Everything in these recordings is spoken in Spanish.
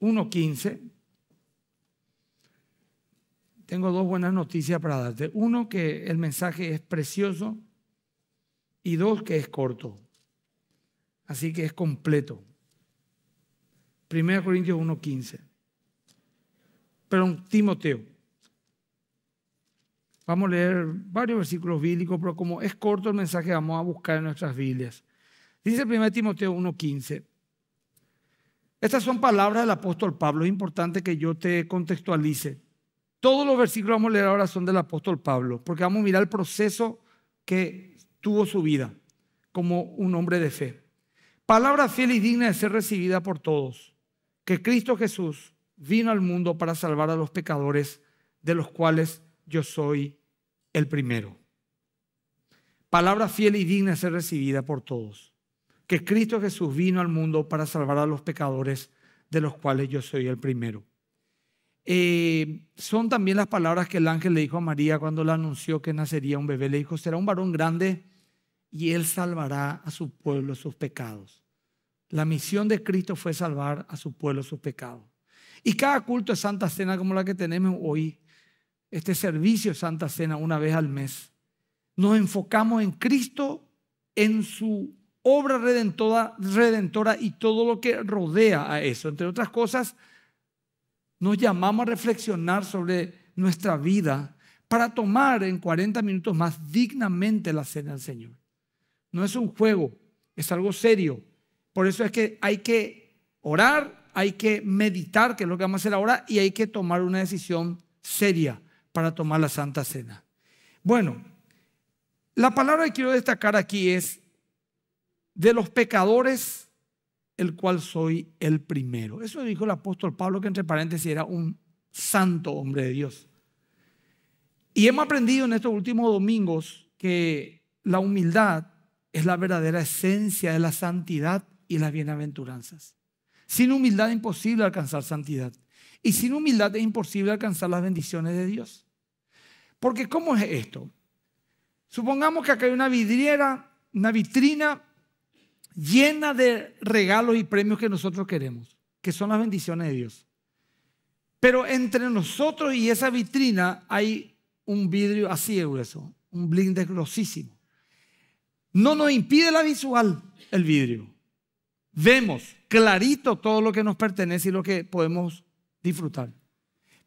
1.15, tengo dos buenas noticias para darte. Uno, que el mensaje es precioso y dos, que es corto. Así que es completo. 1 Corintios 1.15. Perdón, Timoteo. Vamos a leer varios versículos bíblicos, pero como es corto el mensaje, vamos a buscar en nuestras Biblias. Dice 1 Timoteo 1.15. Estas son palabras del apóstol Pablo. Es importante que yo te contextualice. Todos los versículos que vamos a leer ahora son del apóstol Pablo, porque vamos a mirar el proceso que tuvo su vida como un hombre de fe. Palabra fiel y digna de ser recibida por todos, que Cristo Jesús vino al mundo para salvar a los pecadores, de los cuales yo soy el primero. Palabra fiel y digna de ser recibida por todos que Cristo Jesús vino al mundo para salvar a los pecadores, de los cuales yo soy el primero. Eh, son también las palabras que el ángel le dijo a María cuando le anunció que nacería un bebé. Le dijo, será un varón grande y él salvará a su pueblo sus pecados. La misión de Cristo fue salvar a su pueblo sus pecados. Y cada culto de Santa Cena como la que tenemos hoy, este servicio de Santa Cena una vez al mes, nos enfocamos en Cristo, en su obra redentora, y todo lo que rodea a eso. Entre otras cosas, nos llamamos a reflexionar sobre nuestra vida para tomar en 40 minutos más dignamente la cena del Señor. No es un juego, es algo serio. Por eso es que hay que orar, hay que meditar, que es lo que vamos a hacer ahora, y hay que tomar una decisión seria para tomar la Santa Cena. Bueno, la palabra que quiero destacar aquí es de los pecadores, el cual soy el primero. Eso dijo el apóstol Pablo, que entre paréntesis era un santo hombre de Dios. Y hemos aprendido en estos últimos domingos que la humildad es la verdadera esencia de la santidad y las bienaventuranzas. Sin humildad es imposible alcanzar santidad. Y sin humildad es imposible alcanzar las bendiciones de Dios. Porque ¿cómo es esto? Supongamos que acá hay una vidriera, una vitrina llena de regalos y premios que nosotros queremos, que son las bendiciones de Dios. Pero entre nosotros y esa vitrina hay un vidrio así de grueso, un blinde grosísimo. No nos impide la visual el vidrio. Vemos clarito todo lo que nos pertenece y lo que podemos disfrutar.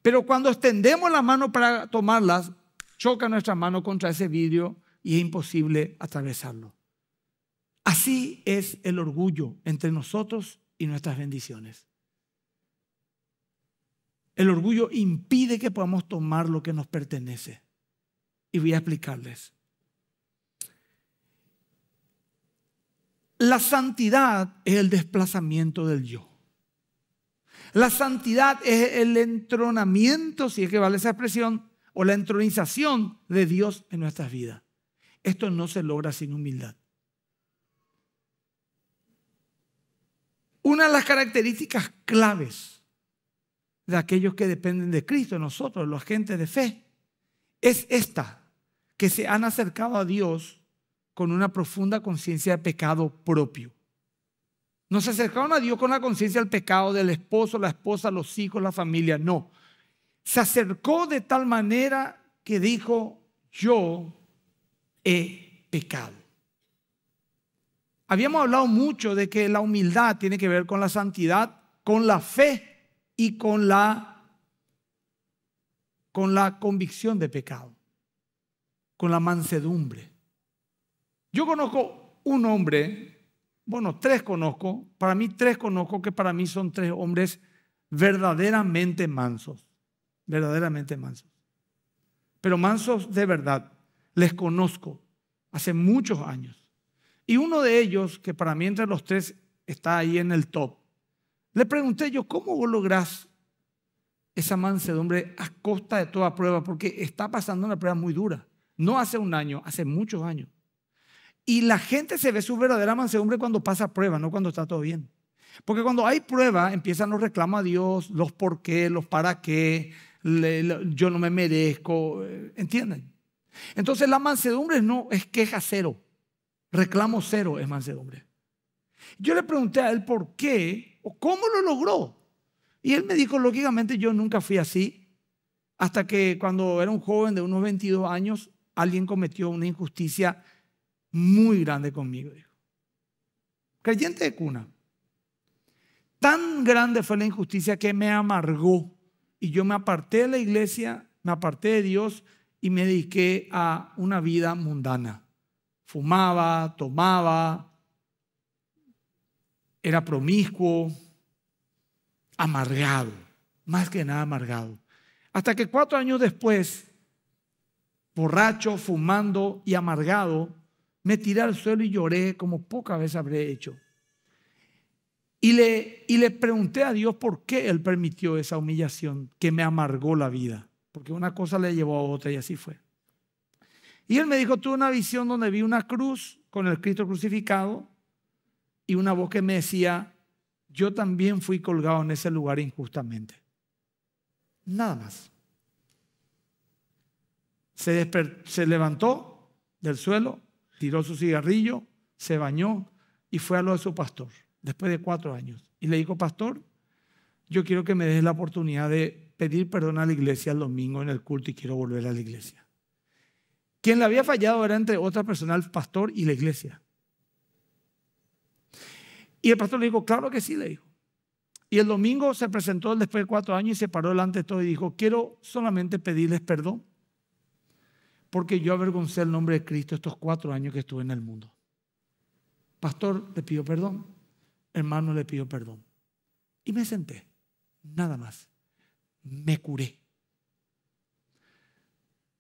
Pero cuando extendemos la mano para tomarlas, choca nuestra mano contra ese vidrio y es imposible atravesarlo. Así es el orgullo entre nosotros y nuestras bendiciones. El orgullo impide que podamos tomar lo que nos pertenece. Y voy a explicarles. La santidad es el desplazamiento del yo. La santidad es el entronamiento, si es que vale esa expresión, o la entronización de Dios en nuestras vidas. Esto no se logra sin humildad. Una de las características claves de aquellos que dependen de Cristo, nosotros, los agentes de fe, es esta, que se han acercado a Dios con una profunda conciencia de pecado propio. No se acercaron a Dios con la conciencia del pecado del esposo, la esposa, los hijos, la familia, no. Se acercó de tal manera que dijo, yo he pecado. Habíamos hablado mucho de que la humildad tiene que ver con la santidad, con la fe y con la, con la convicción de pecado, con la mansedumbre. Yo conozco un hombre, bueno, tres conozco, para mí tres conozco que para mí son tres hombres verdaderamente mansos, verdaderamente mansos. Pero mansos de verdad, les conozco hace muchos años. Y uno de ellos, que para mí entre los tres está ahí en el top, le pregunté yo, ¿cómo vos lográs esa mansedumbre a costa de toda prueba? Porque está pasando una prueba muy dura. No hace un año, hace muchos años. Y la gente se ve su verdadera mansedumbre cuando pasa prueba, no cuando está todo bien. Porque cuando hay prueba, empiezan los reclamos a Dios, los por qué, los para qué, yo no me merezco, eh, ¿entienden? Entonces la mansedumbre no es queja cero. Reclamo cero es mansedumbre. Yo le pregunté a él por qué o cómo lo logró. Y él me dijo, lógicamente yo nunca fui así, hasta que cuando era un joven de unos 22 años, alguien cometió una injusticia muy grande conmigo. Creyente de cuna. Tan grande fue la injusticia que me amargó y yo me aparté de la iglesia, me aparté de Dios y me dediqué a una vida mundana fumaba, tomaba, era promiscuo, amargado, más que nada amargado. Hasta que cuatro años después, borracho, fumando y amargado, me tiré al suelo y lloré como pocas veces habré hecho. Y le, y le pregunté a Dios por qué Él permitió esa humillación que me amargó la vida. Porque una cosa le llevó a otra y así fue. Y él me dijo, tuve una visión donde vi una cruz con el Cristo crucificado y una voz que me decía, yo también fui colgado en ese lugar injustamente. Nada más. Se, levantó del suelo, tiró su cigarrillo, se bañó y fue a lo de su pastor, después de cuatro años. Y le dijo, pastor, yo quiero que me dejes la oportunidad de pedir perdón a la iglesia el domingo en el culto y quiero volver a la iglesia. Quien le había fallado era entre otra persona, el pastor y la iglesia. Y el pastor le dijo, claro que sí, le dijo. Y el domingo se presentó después de cuatro años y se paró delante de todo y dijo, quiero solamente pedirles perdón porque yo avergoncé el nombre de Cristo estos cuatro años que estuve en el mundo. Pastor, le pidió perdón. Hermano, le pidió perdón. Y me senté, nada más. Me curé.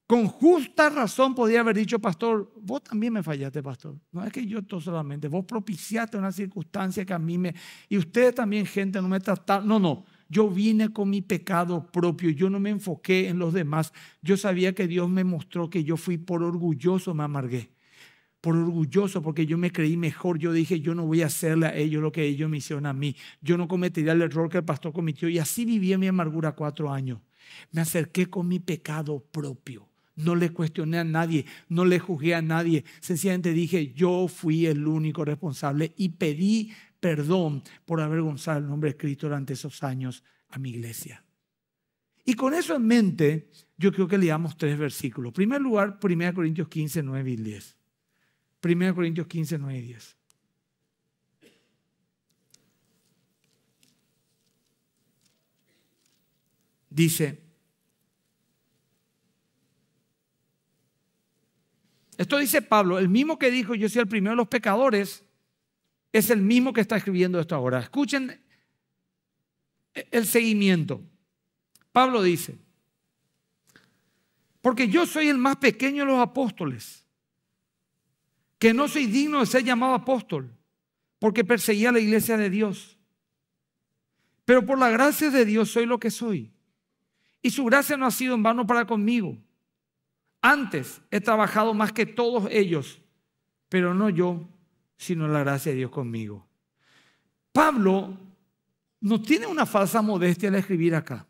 Con justa razón podía haber dicho, pastor, vos también me fallaste, pastor. No es que yo todo solamente, vos propiciaste una circunstancia que a mí me... Y ustedes también, gente, no me trataron... No, no, yo vine con mi pecado propio, yo no me enfoqué en los demás. Yo sabía que Dios me mostró que yo fui por orgulloso, me amargué. Por orgulloso, porque yo me creí mejor. Yo dije, yo no voy a hacerle a ellos lo que ellos me hicieron a mí. Yo no cometería el error que el pastor cometió. Y así viví mi amargura cuatro años. Me acerqué con mi pecado propio. No le cuestioné a nadie, no le juzgué a nadie. Sencillamente dije, yo fui el único responsable y pedí perdón por avergonzar el nombre de Cristo durante esos años a mi iglesia. Y con eso en mente, yo creo que leamos tres versículos. En primer lugar, 1 Corintios 15, 9 y 10. 1 Corintios 15, 9 y 10. Dice, Esto dice Pablo, el mismo que dijo yo soy el primero de los pecadores, es el mismo que está escribiendo esto ahora. Escuchen el seguimiento. Pablo dice, porque yo soy el más pequeño de los apóstoles, que no soy digno de ser llamado apóstol, porque perseguía la iglesia de Dios. Pero por la gracia de Dios soy lo que soy. Y su gracia no ha sido en vano para conmigo antes he trabajado más que todos ellos, pero no yo, sino la gracia de Dios conmigo. Pablo no tiene una falsa modestia al escribir acá.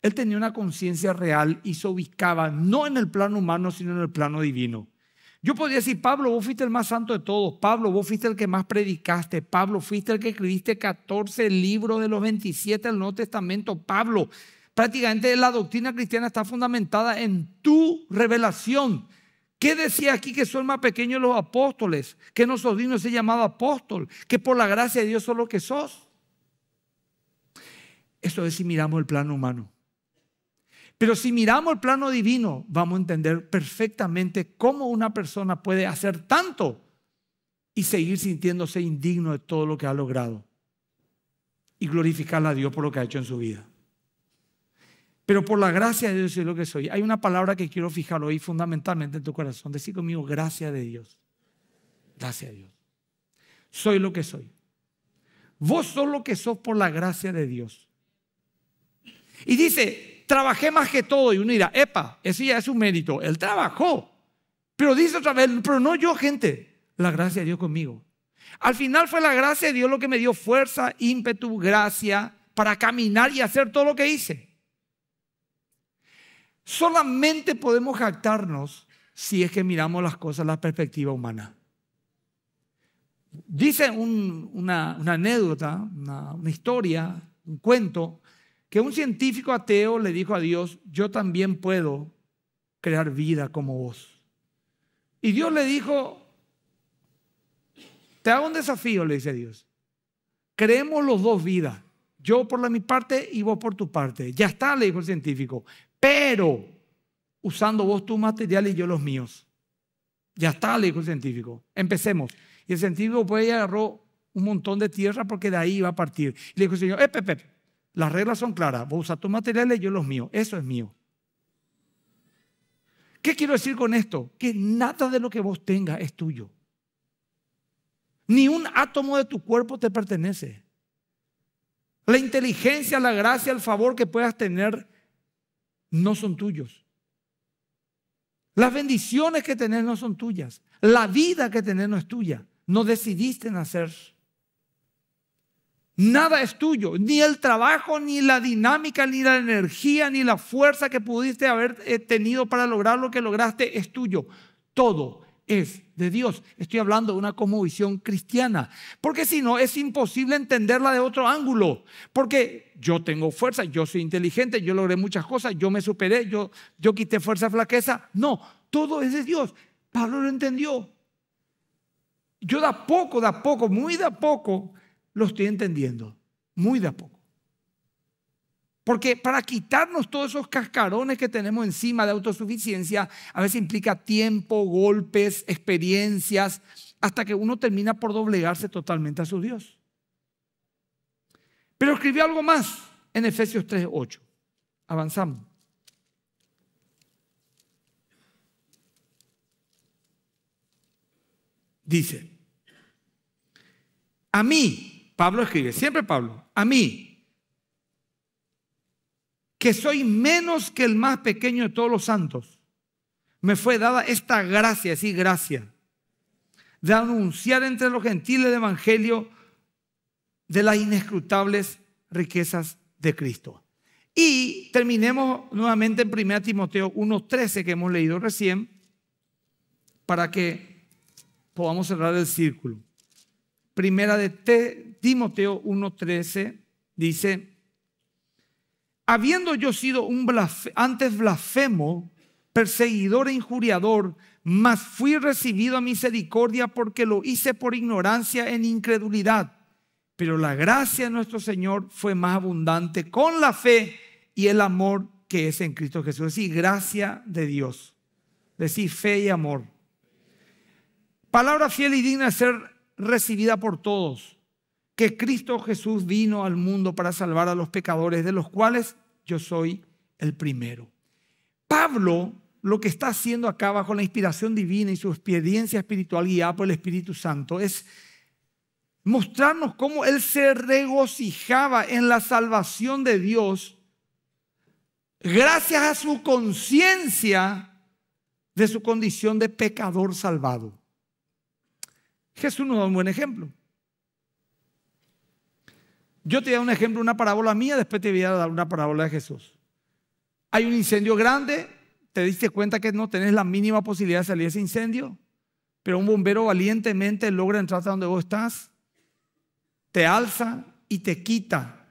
Él tenía una conciencia real y se ubicaba no en el plano humano, sino en el plano divino. Yo podría decir, Pablo, vos fuiste el más santo de todos. Pablo, vos fuiste el que más predicaste. Pablo, fuiste el que escribiste 14 libros de los 27 del Nuevo Testamento. Pablo, prácticamente la doctrina cristiana está fundamentada en tu revelación. ¿Qué decía aquí que son más pequeños los apóstoles? Que no sos digno de ser llamado apóstol, que por la gracia de Dios sos lo que sos. Eso es si miramos el plano humano. Pero si miramos el plano divino, vamos a entender perfectamente cómo una persona puede hacer tanto y seguir sintiéndose indigno de todo lo que ha logrado y glorificar a Dios por lo que ha hecho en su vida. Pero por la gracia de Dios soy lo que soy. Hay una palabra que quiero fijar hoy fundamentalmente en tu corazón. Decir conmigo, gracia de Dios. Gracias a Dios. Soy lo que soy. Vos sos lo que sos por la gracia de Dios. Y dice, trabajé más que todo. Y uno dirá, epa, ese ya es un mérito. Él trabajó. Pero dice otra vez, pero no yo, gente. La gracia de Dios conmigo. Al final fue la gracia de Dios lo que me dio fuerza, ímpetu, gracia para caminar y hacer todo lo que hice. Solamente podemos jactarnos si es que miramos las cosas la perspectiva humana. Dice una, anécdota, una, historia, un cuento, que un científico ateo le dijo a Dios, yo también puedo crear vida como vos. Y Dios le dijo, te hago un desafío, le dice Dios. Creemos los dos vidas, yo por la mi parte y vos por tu parte. Ya está, le dijo el científico, pero usando vos tu material y yo los míos. Ya está, le dijo el científico. Empecemos. Y el científico pues agarró un montón de tierra porque de ahí iba a partir. Y le dijo el señor, eh, las reglas son claras. Vos usas tus materiales y yo los míos. Eso es mío. ¿Qué quiero decir con esto? Que nada de lo que vos tengas es tuyo. Ni un átomo de tu cuerpo te pertenece. La inteligencia, la gracia, el favor que puedas tener no son tuyos. Las bendiciones que tenés no son tuyas. La vida que tenés no es tuya. No decidiste nacer. Nada es tuyo, ni el trabajo, ni la dinámica, ni la energía, ni la fuerza que pudiste haber eh, tenido para lograr lo que lograste es tuyo. Todo de Dios. Estoy hablando de una visión cristiana, porque si no es imposible entenderla de otro ángulo, porque yo tengo fuerza, yo soy inteligente, yo logré muchas cosas, yo me superé, yo, yo quité fuerza, flaqueza. No, todo es de Dios. Pablo lo entendió. Yo da poco, de a poco, muy de poco, lo estoy entendiendo, muy de poco. Porque para quitarnos todos esos cascarones que tenemos encima de autosuficiencia, a veces implica tiempo, golpes, experiencias, hasta que uno termina por doblegarse totalmente a su Dios. Pero escribió algo más en Efesios 3:8. Avanzamos. Dice, a mí, Pablo escribe, siempre Pablo, a mí, que soy menos que el más pequeño de todos los santos, me fue dada esta gracia, sí, gracia, de anunciar entre los gentiles el evangelio de las inescrutables riquezas de Cristo. Y terminemos nuevamente en 1 Timoteo 1.13 que hemos leído recién para que podamos cerrar el círculo. Primera de Timoteo 1.13 dice, habiendo yo sido un antes blasfemo, perseguidor e injuriador, mas fui recibido a misericordia porque lo hice por ignorancia en incredulidad. Pero la gracia de nuestro Señor fue más abundante con la fe y el amor que es en Cristo Jesús. Decir gracia de Dios. Decir fe y amor. Palabra fiel y digna de ser recibida por todos que Cristo Jesús vino al mundo para salvar a los pecadores, de los cuales yo soy el primero. Pablo lo que está haciendo acá bajo la inspiración divina y su experiencia espiritual guiada por el Espíritu Santo es mostrarnos cómo él se regocijaba en la salvación de Dios gracias a su conciencia de su condición de pecador salvado. Jesús nos da un buen ejemplo. Yo te voy a dar un ejemplo, una parábola mía, después te voy a dar una parábola de Jesús. Hay un incendio grande, te diste cuenta que no tenés la mínima posibilidad de salir de ese incendio, pero un bombero valientemente logra entrar hasta donde vos estás, te alza y te quita,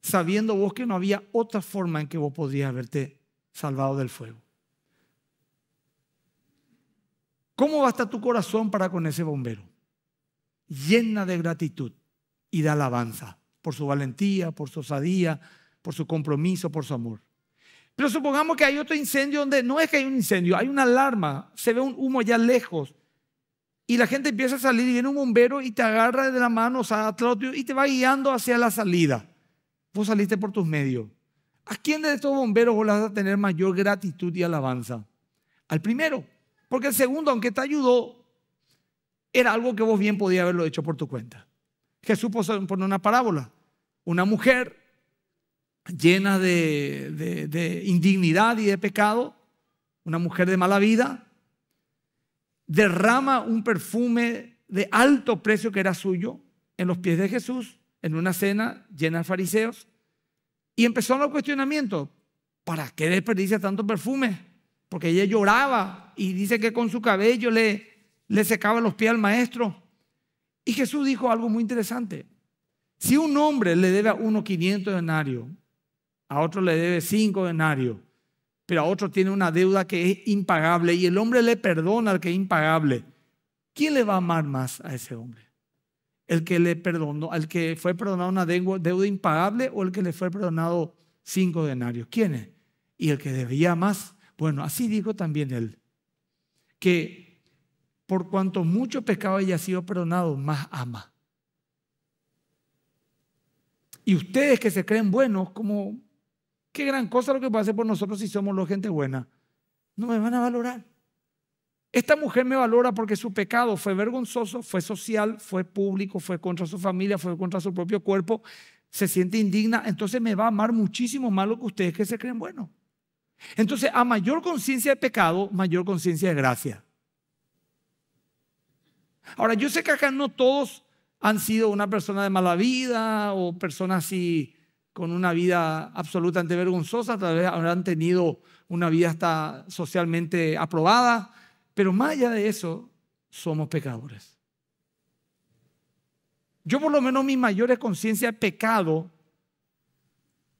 sabiendo vos que no había otra forma en que vos podías haberte salvado del fuego. ¿Cómo va a estar tu corazón para con ese bombero? Llena de gratitud y da alabanza por su valentía, por su osadía, por su compromiso, por su amor. Pero supongamos que hay otro incendio donde no es que hay un incendio, hay una alarma, se ve un humo ya lejos y la gente empieza a salir y viene un bombero y te agarra de la mano, o sea, y te va guiando hacia la salida. Vos saliste por tus medios. ¿A quién de estos bomberos vos vas a tener mayor gratitud y alabanza? Al primero, porque el segundo, aunque te ayudó, era algo que vos bien podías haberlo hecho por tu cuenta. Jesús pone una parábola. Una mujer llena de, indignidad y de pecado, una mujer de mala vida, derrama un perfume de alto precio que era suyo en los pies de Jesús, en una cena llena de fariseos, y empezó los cuestionamientos. ¿Para qué desperdicia tanto perfume? Porque ella lloraba y dice que con su cabello le secaba los pies al maestro. Y Jesús dijo algo muy interesante. Si un hombre le debe a uno 500 denarios, a otro le debe 5 denarios, pero a otro tiene una deuda que es impagable y el hombre le perdona al que es impagable, ¿quién le va a amar más a ese hombre? ¿El que le perdonó, al que fue perdonado una deuda impagable o el que le fue perdonado 5 denarios? ¿Quién es? Y el que debía más. Bueno, así dijo también él, que por cuanto mucho pecado haya sido perdonado, más ama. Y ustedes que se creen buenos, como qué gran cosa lo que pasa por nosotros si somos los gente buena, no me van a valorar. Esta mujer me valora porque su pecado fue vergonzoso, fue social, fue público, fue contra su familia, fue contra su propio cuerpo, se siente indigna, entonces me va a amar muchísimo más lo que ustedes que se creen buenos. Entonces, a mayor conciencia de pecado, mayor conciencia de gracia. Ahora, yo sé que acá no todos han sido una persona de mala vida o personas así con una vida absolutamente vergonzosa, tal vez habrán tenido una vida hasta socialmente aprobada, pero más allá de eso, somos pecadores. Yo por lo menos mi mayor conciencia de pecado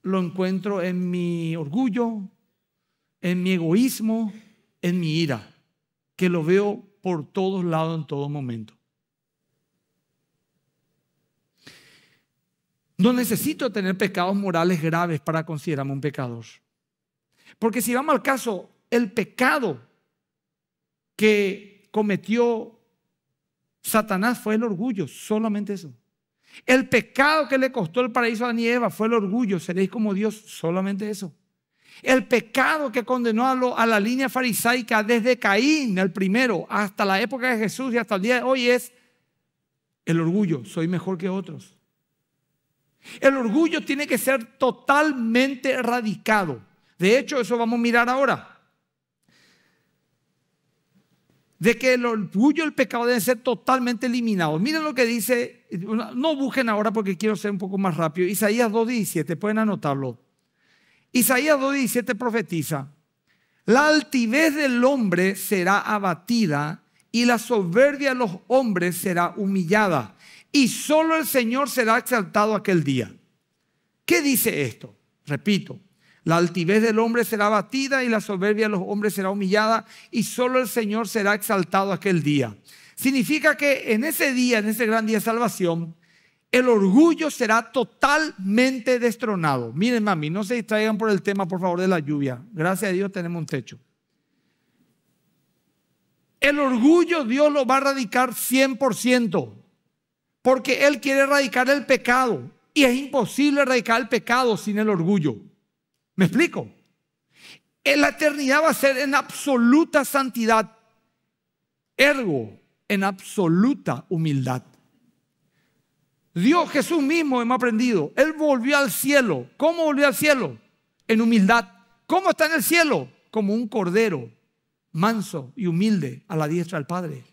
lo encuentro en mi orgullo, en mi egoísmo, en mi ira, que lo veo por todos lados en todo momento. No necesito tener pecados morales graves para considerarme un pecador. Porque si vamos al caso, el pecado que cometió Satanás fue el orgullo, solamente eso. El pecado que le costó el paraíso a Adán fue el orgullo, seréis como Dios, solamente eso. El pecado que condenó a, la línea farisaica desde Caín, el primero, hasta la época de Jesús y hasta el día de hoy es el orgullo. Soy mejor que otros. El orgullo tiene que ser totalmente erradicado. De hecho, eso vamos a mirar ahora. De que el orgullo y el pecado deben ser totalmente eliminados. Miren lo que dice, no busquen ahora porque quiero ser un poco más rápido. Isaías 2.17, pueden anotarlo. Isaías 2.17 profetiza, la altivez del hombre será abatida y la soberbia de los hombres será humillada y solo el Señor será exaltado aquel día. ¿Qué dice esto? Repito, la altivez del hombre será abatida y la soberbia de los hombres será humillada y solo el Señor será exaltado aquel día. Significa que en ese día, en ese gran día de salvación, el orgullo será totalmente destronado. Miren, mami, no se distraigan por el tema, por favor, de la lluvia. Gracias a Dios tenemos un techo. El orgullo Dios lo va a erradicar 100%, porque Él quiere erradicar el pecado. Y es imposible erradicar el pecado sin el orgullo. ¿Me explico? la eternidad va a ser en absoluta santidad, ergo, en absoluta humildad. Dios Jesús mismo hemos aprendido. Él volvió al cielo. ¿Cómo volvió al cielo? En humildad. ¿Cómo está en el cielo? Como un cordero, manso y humilde a la diestra del Padre.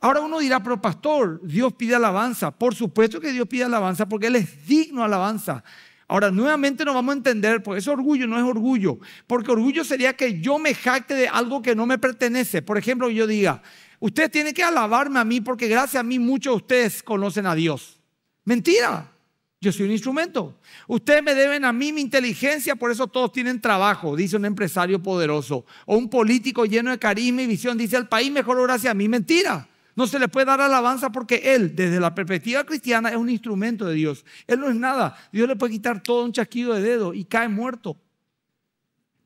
Ahora uno dirá, pero pastor, Dios pide alabanza. Por supuesto que Dios pide alabanza porque Él es digno de alabanza. Ahora, nuevamente nos vamos a entender, porque ese orgullo no es orgullo, porque orgullo sería que yo me jacte de algo que no me pertenece. Por ejemplo, yo diga, Usted tiene que alabarme a mí porque gracias a mí muchos de ustedes conocen a Dios. Mentira. Yo soy un instrumento. Ustedes me deben a mí mi inteligencia, por eso todos tienen trabajo, dice un empresario poderoso. O un político lleno de carisma y visión dice, al país mejor gracias a mí. Mentira. No se le puede dar alabanza porque él, desde la perspectiva cristiana, es un instrumento de Dios. Él no es nada. Dios le puede quitar todo un chasquido de dedo y cae muerto.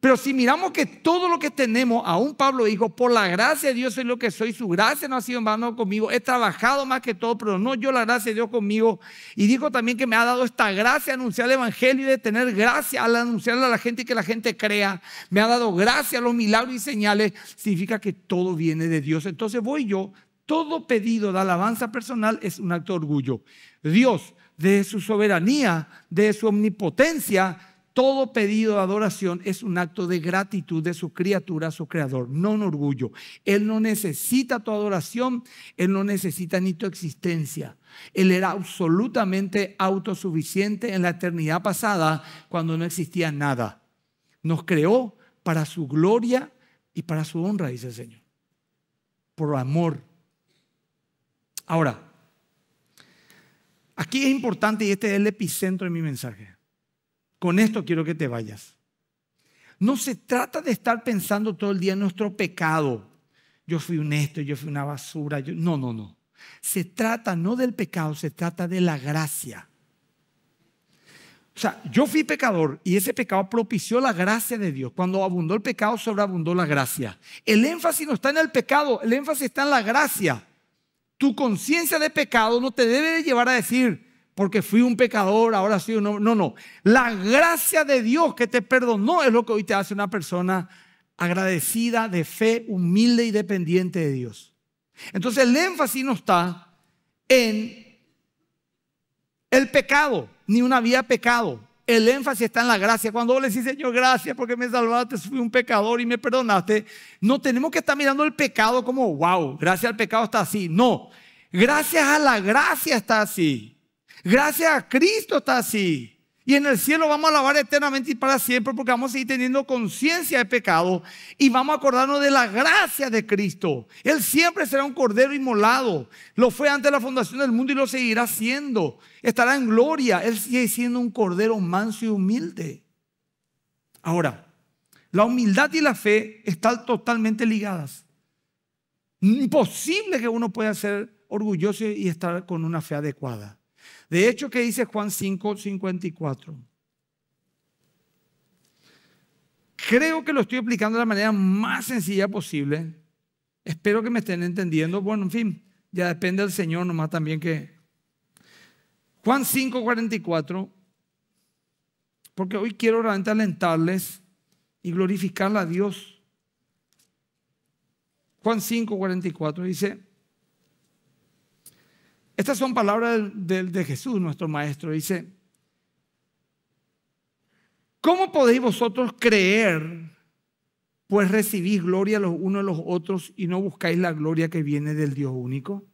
Pero si miramos que todo lo que tenemos, aún Pablo dijo, por la gracia de Dios soy lo que soy, su gracia no ha sido en vano conmigo, he trabajado más que todo, pero no yo la gracia de Dios conmigo. Y dijo también que me ha dado esta gracia anunciar el Evangelio y de tener gracia al anunciarle a la gente y que la gente crea. Me ha dado gracia a los milagros y señales. Significa que todo viene de Dios. Entonces voy yo, todo pedido de alabanza personal es un acto de orgullo. Dios, de su soberanía, de su omnipotencia, todo pedido de adoración es un acto de gratitud de su criatura su creador, no un orgullo. Él no necesita tu adoración, él no necesita ni tu existencia. Él era absolutamente autosuficiente en la eternidad pasada cuando no existía nada. Nos creó para su gloria y para su honra, dice el Señor, por amor. Ahora, aquí es importante y este es el epicentro de mi mensaje. Con esto quiero que te vayas. No se trata de estar pensando todo el día en nuestro pecado. Yo fui un esto, yo fui una basura. Yo... No, no, no. Se trata no del pecado, se trata de la gracia. O sea, yo fui pecador y ese pecado propició la gracia de Dios. Cuando abundó el pecado, sobreabundó la gracia. El énfasis no está en el pecado, el énfasis está en la gracia. Tu conciencia de pecado no te debe llevar a decir, porque fui un pecador, ahora soy un hombre. No, no. La gracia de Dios que te perdonó es lo que hoy te hace una persona agradecida, de fe, humilde y dependiente de Dios. Entonces el énfasis no está en el pecado, ni una vida pecado. El énfasis está en la gracia. Cuando vos le decís, Señor, gracias porque me salvaste, fui un pecador y me perdonaste, no tenemos que estar mirando el pecado como, wow, gracias al pecado está así. No, gracias a la gracia está así. Gracias a Cristo está así. Y en el cielo vamos a alabar eternamente y para siempre porque vamos a seguir teniendo conciencia de pecado y vamos a acordarnos de la gracia de Cristo. Él siempre será un cordero inmolado. Lo fue antes de la fundación del mundo y lo seguirá siendo. Estará en gloria. Él sigue siendo un cordero manso y humilde. Ahora, la humildad y la fe están totalmente ligadas. Imposible que uno pueda ser orgulloso y estar con una fe adecuada. De hecho, ¿qué dice Juan 5, 54? Creo que lo estoy explicando de la manera más sencilla posible. Espero que me estén entendiendo. Bueno, en fin, ya depende del Señor nomás también que... Juan 5, 44, porque hoy quiero realmente alentarles y glorificar a Dios. Juan 5, 44 dice, estas son palabras de, Jesús, nuestro Maestro. Dice, ¿cómo podéis vosotros creer, pues recibís gloria los unos de los otros y no buscáis la gloria que viene del Dios único?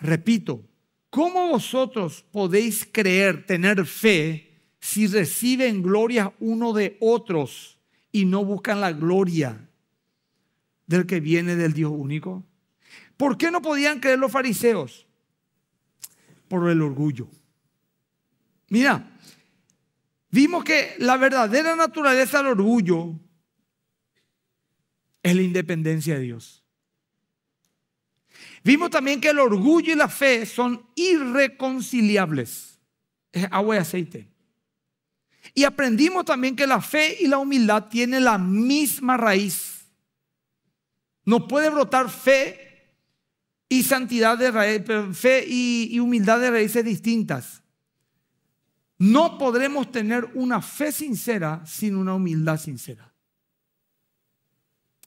Repito, ¿cómo vosotros podéis creer, tener fe, si reciben gloria uno de otros y no buscan la gloria del que viene del Dios único? ¿Por qué no podían creer los fariseos? Por el orgullo. Mira, vimos que la verdadera naturaleza del orgullo es la independencia de Dios. Vimos también que el orgullo y la fe son irreconciliables. Es agua y aceite. Y aprendimos también que la fe y la humildad tienen la misma raíz. No puede brotar fe y santidad de raíz, fe y, humildad de raíces distintas. No podremos tener una fe sincera sin una humildad sincera.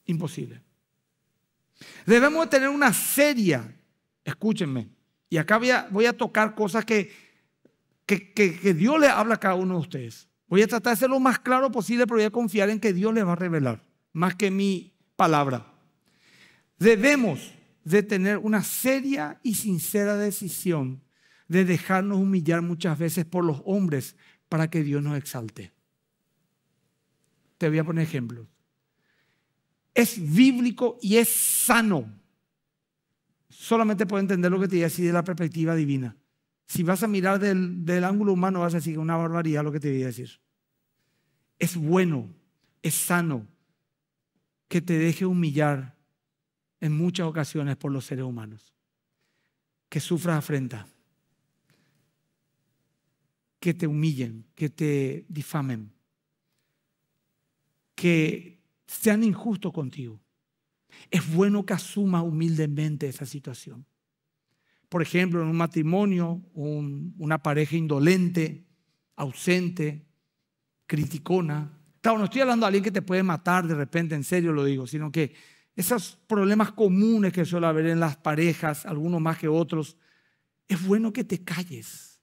Imposible. Debemos tener una seria, escúchenme, y acá voy a, tocar cosas que, que, Dios le habla a cada uno de ustedes. Voy a tratar de ser lo más claro posible, pero voy a confiar en que Dios le va a revelar, más que mi palabra. Debemos de tener una seria y sincera decisión de dejarnos humillar muchas veces por los hombres para que Dios nos exalte. Te voy a poner ejemplos. Es bíblico y es sano. Solamente puedo entender lo que te voy a decir de la perspectiva divina. Si vas a mirar del, del ángulo humano, vas a decir una barbaridad lo que te voy a decir. Es bueno, es sano que te deje humillar en muchas ocasiones por los seres humanos. Que sufras afrenta, que te humillen, que te difamen, que sean injustos contigo. Es bueno que asumas humildemente esa situación. Por ejemplo, en un matrimonio, una pareja indolente, ausente, criticona. no estoy hablando de alguien que te puede matar de repente, en serio lo digo, sino que esos problemas comunes que suele haber en las parejas, algunos más que otros, es bueno que te calles.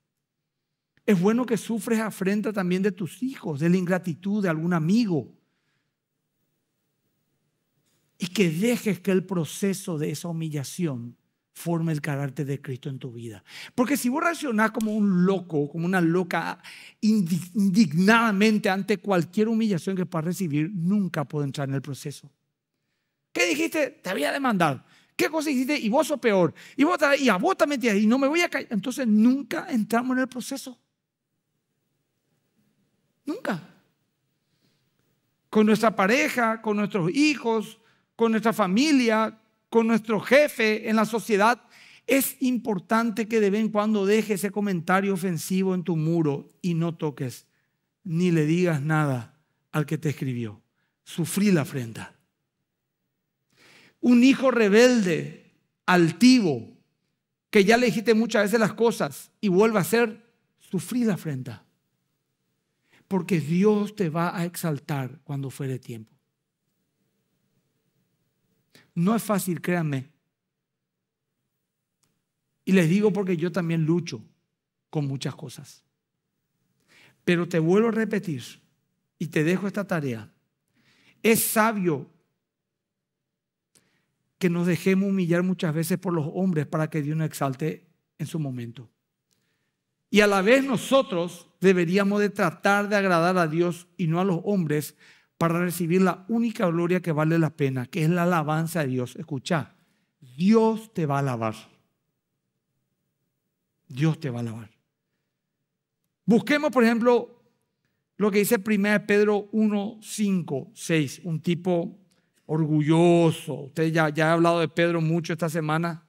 Es bueno que sufres afrenta también de tus hijos, de la ingratitud de algún amigo. Y que dejes que el proceso de esa humillación forme el carácter de Cristo en tu vida. Porque si vos reaccionás como un loco, como una loca, indignadamente ante cualquier humillación que puedas recibir, nunca puedo entrar en el proceso. ¿Qué dijiste? Te había demandado. ¿Qué cosa hiciste? Y vos sos peor. Y, vos, y a vos también y no me voy a caer. Entonces nunca entramos en el proceso. Nunca. Con nuestra pareja, con nuestros hijos, con nuestra familia, con nuestro jefe en la sociedad. Es importante que de vez en cuando dejes ese comentario ofensivo en tu muro y no toques ni le digas nada al que te escribió. Sufrí la afrenta un hijo rebelde, altivo, que ya le dijiste muchas veces las cosas y vuelve a ser sufrida la afrenta. Porque Dios te va a exaltar cuando fuere tiempo. No es fácil, créanme. Y les digo porque yo también lucho con muchas cosas. Pero te vuelvo a repetir y te dejo esta tarea. Es sabio que nos dejemos humillar muchas veces por los hombres para que Dios nos exalte en su momento. Y a la vez nosotros deberíamos de tratar de agradar a Dios y no a los hombres para recibir la única gloria que vale la pena, que es la alabanza de Dios. Escucha, Dios te va a alabar. Dios te va a alabar. Busquemos, por ejemplo, lo que dice 1 Pedro 1, 5, 6, un tipo orgulloso. Usted ya, ya hablado de Pedro mucho esta semana.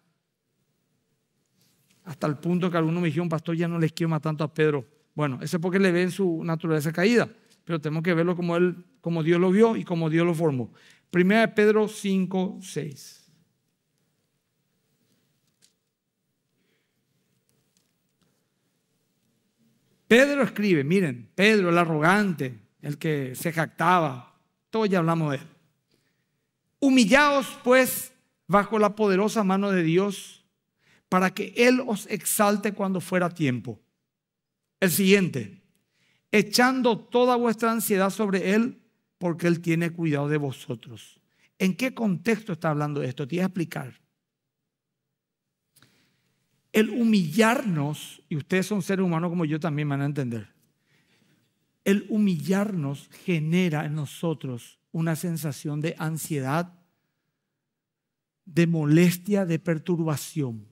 Hasta el punto que algunos me dijeron, pastor, ya no les quiero más tanto a Pedro. Bueno, eso es porque le ven su naturaleza caída, pero tenemos que verlo como, él, como Dios lo vio y como Dios lo formó. Primera de Pedro 5, 6. Pedro escribe, miren, Pedro el arrogante, el que se jactaba, todos ya hablamos de él. Humillaos pues bajo la poderosa mano de Dios para que Él os exalte cuando fuera tiempo. El siguiente, echando toda vuestra ansiedad sobre Él porque Él tiene cuidado de vosotros. ¿En qué contexto está hablando esto? Te voy a explicar. El humillarnos, y ustedes son seres humanos como yo también van a entender, el humillarnos genera en nosotros una sensación de ansiedad, de molestia, de perturbación.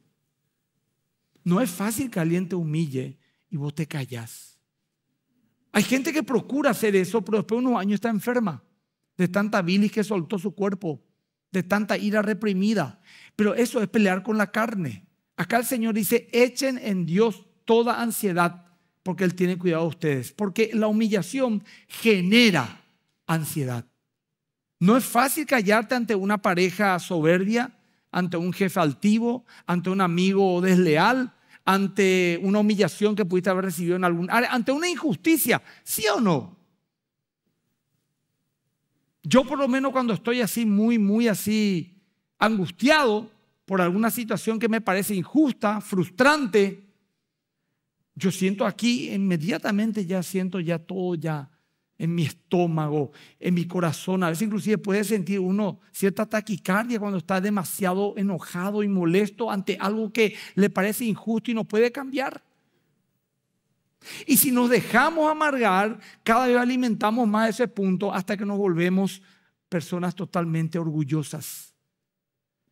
No es fácil que alguien te humille y vos te callás. Hay gente que procura hacer eso, pero después de unos años está enferma de tanta bilis que soltó su cuerpo, de tanta ira reprimida. Pero eso es pelear con la carne. Acá el Señor dice, echen en Dios toda ansiedad, porque Él tiene cuidado de ustedes, porque la humillación genera ansiedad. No es fácil callarte ante una pareja soberbia, ante un jefe altivo, ante un amigo desleal, ante una humillación que pudiste haber recibido en algún área, ante una injusticia, ¿sí o no? Yo por lo menos cuando estoy así, muy, muy así, angustiado por alguna situación que me parece injusta, frustrante, yo siento aquí, inmediatamente ya siento ya todo, ya en mi estómago, en mi corazón. A veces inclusive puede sentir uno cierta taquicardia cuando está demasiado enojado y molesto ante algo que le parece injusto y no puede cambiar. Y si nos dejamos amargar, cada vez alimentamos más ese punto hasta que nos volvemos personas totalmente orgullosas.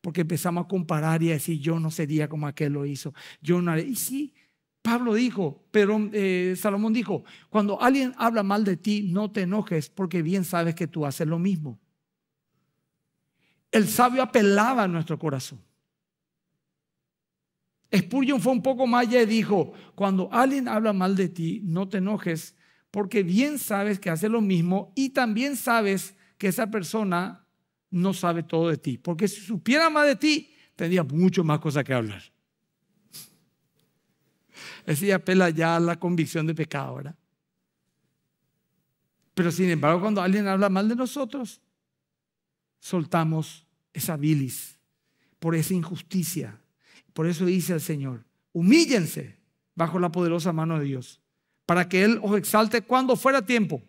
Porque empezamos a comparar y a decir, yo no sería como aquel lo hizo. Yo no Y sí, Pablo dijo, pero eh, Salomón dijo, cuando alguien habla mal de ti, no te enojes porque bien sabes que tú haces lo mismo. El sabio apelaba a nuestro corazón. Spurgeon fue un poco más allá y dijo, cuando alguien habla mal de ti, no te enojes porque bien sabes que hace lo mismo y también sabes que esa persona no sabe todo de ti. Porque si supiera más de ti, tendría mucho más cosas que hablar ese apela ya a la convicción de pecado, ¿verdad? Pero sin embargo, cuando alguien habla mal de nosotros, soltamos esa bilis por esa injusticia. Por eso dice el Señor, humíllense bajo la poderosa mano de Dios, para que Él os exalte cuando fuera tiempo,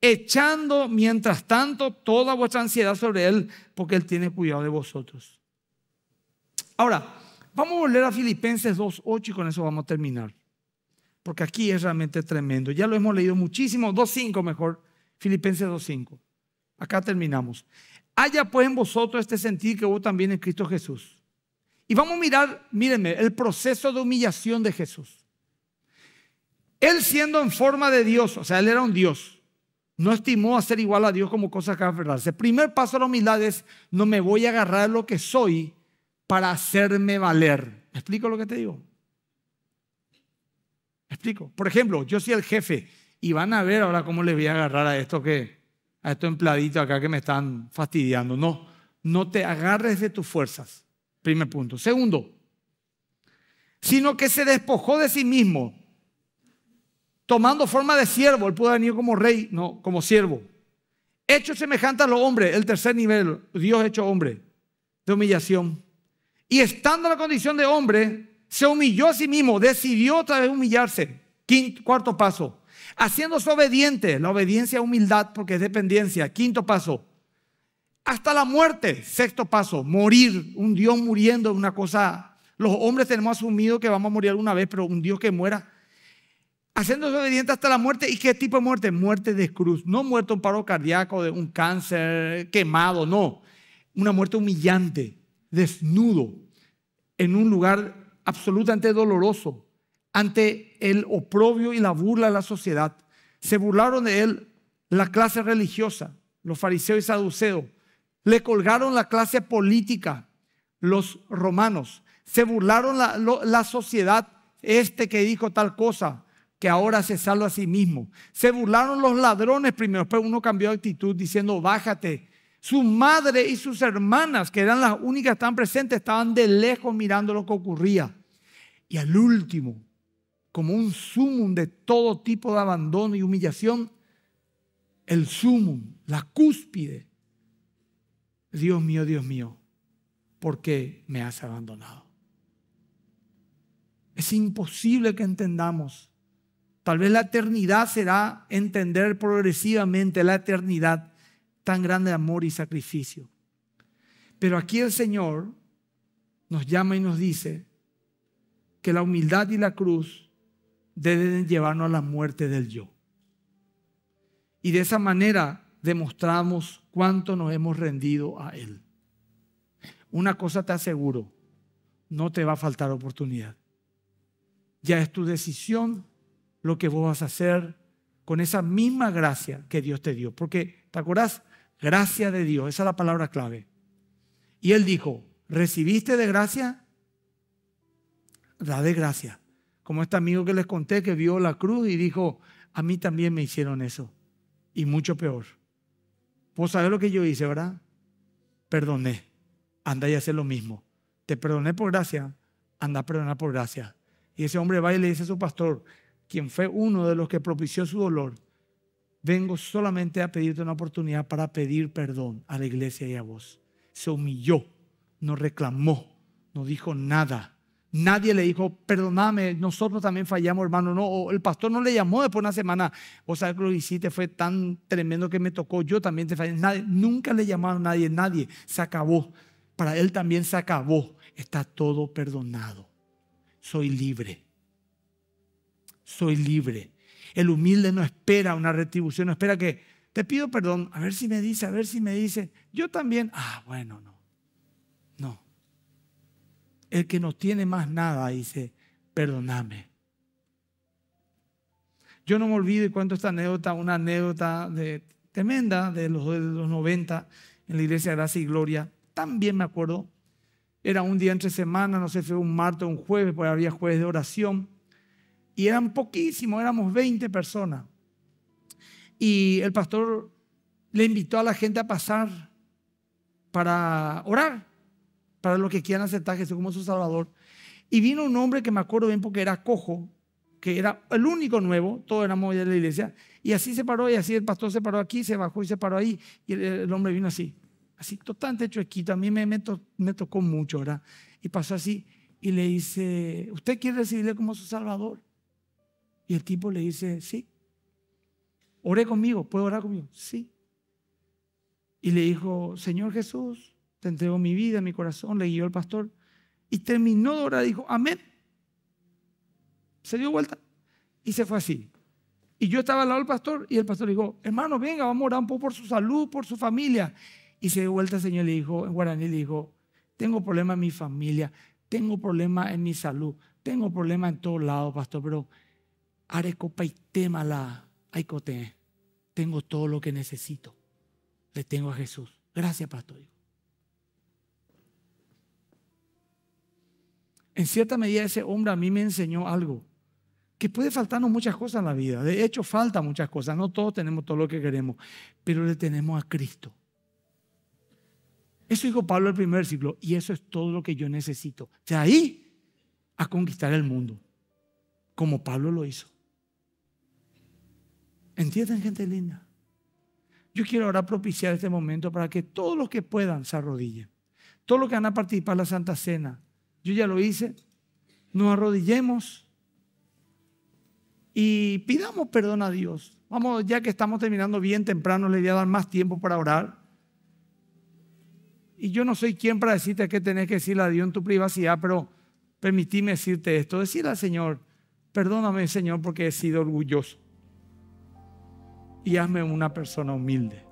echando mientras tanto toda vuestra ansiedad sobre Él, porque Él tiene cuidado de vosotros. Ahora, Vamos a volver a Filipenses 2.8 y con eso vamos a terminar. Porque aquí es realmente tremendo. Ya lo hemos leído muchísimo. 2.5 mejor. Filipenses 2.5. Acá terminamos. Haya pues en vosotros este sentido que hubo también en Cristo Jesús. Y vamos a mirar, mírenme, el proceso de humillación de Jesús. Él siendo en forma de Dios, o sea, él era un Dios, no estimó a ser igual a Dios como cosa que aferrarse. El primer paso a la humildad es, no me voy a agarrar lo que soy, para hacerme valer. ¿Me explico lo que te digo? explico? Por ejemplo, yo soy el jefe y van a ver ahora cómo les voy a agarrar a esto que a estos empladito acá que me están fastidiando. No, no te agarres de tus fuerzas. Primer punto. Segundo, sino que se despojó de sí mismo, tomando forma de siervo. Él pudo venir como rey, no, como siervo. Hecho semejante a los hombres, el tercer nivel, Dios hecho hombre, de humillación y estando en la condición de hombre, se humilló a sí mismo, decidió otra vez humillarse. cuarto paso, haciéndose obediente, la obediencia es humildad porque es dependencia. Quinto paso, hasta la muerte. Sexto paso, morir, un Dios muriendo, una cosa, los hombres tenemos asumido que vamos a morir una vez, pero un Dios que muera. Haciéndose obediente hasta la muerte. ¿Y qué tipo de muerte? Muerte de cruz. No muerto un paro cardíaco, de un cáncer, quemado, no. Una muerte humillante desnudo, en un lugar absolutamente doloroso, ante el oprobio y la burla de la sociedad. Se burlaron de él la clase religiosa, los fariseos y saduceos. Le colgaron la clase política, los romanos. Se burlaron la, sociedad, este que dijo tal cosa, que ahora se salva a sí mismo. Se burlaron los ladrones primero, pero uno cambió de actitud diciendo, bájate, su madre y sus hermanas, que eran las únicas que estaban presentes, estaban de lejos mirando lo que ocurría. Y al último, como un sumum de todo tipo de abandono y humillación, el sumum, la cúspide. Dios mío, Dios mío, ¿por qué me has abandonado? Es imposible que entendamos. Tal vez la eternidad será entender progresivamente la eternidad tan grande amor y sacrificio. Pero aquí el Señor nos llama y nos dice que la humildad y la cruz deben llevarnos a la muerte del yo. Y de esa manera demostramos cuánto nos hemos rendido a Él. Una cosa te aseguro, no te va a faltar oportunidad. Ya es tu decisión lo que vos vas a hacer con esa misma gracia que Dios te dio. Porque, ¿te acordás? Gracia de Dios, esa es la palabra clave. Y él dijo, ¿recibiste de gracia? Da de gracia. Como este amigo que les conté que vio la cruz y dijo, a mí también me hicieron eso. Y mucho peor. Vos sabés lo que yo hice, ¿verdad? Perdoné. Anda y hace lo mismo. Te perdoné por gracia, anda a perdonar por gracia. Y ese hombre va y le dice a su pastor, quien fue uno de los que propició su dolor, vengo solamente a pedirte una oportunidad para pedir perdón a la iglesia y a vos. Se humilló, no reclamó, no dijo nada. Nadie le dijo, perdóname, nosotros también fallamos, hermano. No, el pastor no le llamó después de una semana. O sea, lo hiciste fue tan tremendo que me tocó. Yo también te fallé. Nadie, nunca le llamaron a nadie, nadie. Se acabó. Para él también se acabó. Está todo perdonado. Soy libre. Soy libre. El humilde no espera una retribución, no espera que te pido perdón, a ver si me dice, a ver si me dice. Yo también, ah, bueno, no. No. El que no tiene más nada dice, perdóname. Yo no me olvido y cuento esta anécdota, una anécdota de, tremenda de los, de los 90 en la iglesia de Gracia y Gloria. También me acuerdo, era un día entre semana, no sé si fue un martes o un jueves, porque había jueves de oración. Y eran poquísimos, éramos 20 personas. Y el pastor le invitó a la gente a pasar para orar, para los que quieran aceptar Jesús como su Salvador. Y vino un hombre que me acuerdo bien porque era cojo, que era el único nuevo, todos éramos de la iglesia, y así se paró, y así el pastor se paró aquí, se bajó y se paró ahí, y el, hombre vino así, así totalmente chuequito, a mí me, me tocó mucho, ¿verdad? Y pasó así, y le dice, ¿usted quiere recibirle como su Salvador? Y el tipo le dice, sí. Oré conmigo, ¿puedo orar conmigo? Sí. Y le dijo, Señor Jesús, te entrego mi vida, mi corazón, le guió el pastor. Y terminó de orar, dijo, amén. Se dio vuelta y se fue así. Y yo estaba al lado del pastor y el pastor le dijo, hermano, venga, vamos a orar un poco por su salud, por su familia. Y se dio vuelta el Señor le dijo, en guaraní le dijo, tengo problemas en mi familia, tengo problemas en mi salud, tengo problemas en todos lados, pastor, pero la aicote. Tengo todo lo que necesito. Le tengo a Jesús. Gracias, pastor. En cierta medida ese hombre a mí me enseñó algo, que puede faltarnos muchas cosas en la vida. De hecho, falta muchas cosas. No todos tenemos todo lo que queremos, pero le tenemos a Cristo. Eso dijo Pablo el primer siglo y eso es todo lo que yo necesito. De ahí a conquistar el mundo, como Pablo lo hizo. ¿Entienden, gente linda? Yo quiero ahora propiciar este momento para que todos los que puedan se arrodillen. Todos los que van a participar en la Santa Cena, yo ya lo hice, nos arrodillemos y pidamos perdón a Dios. Vamos, ya que estamos terminando bien temprano, le voy a dar más tiempo para orar. Y yo no soy quien para decirte que tenés que decirle a Dios en tu privacidad, pero permitíme decirte esto. Decirle al Señor, perdóname Señor porque he sido orgulloso y hazme una persona humilde.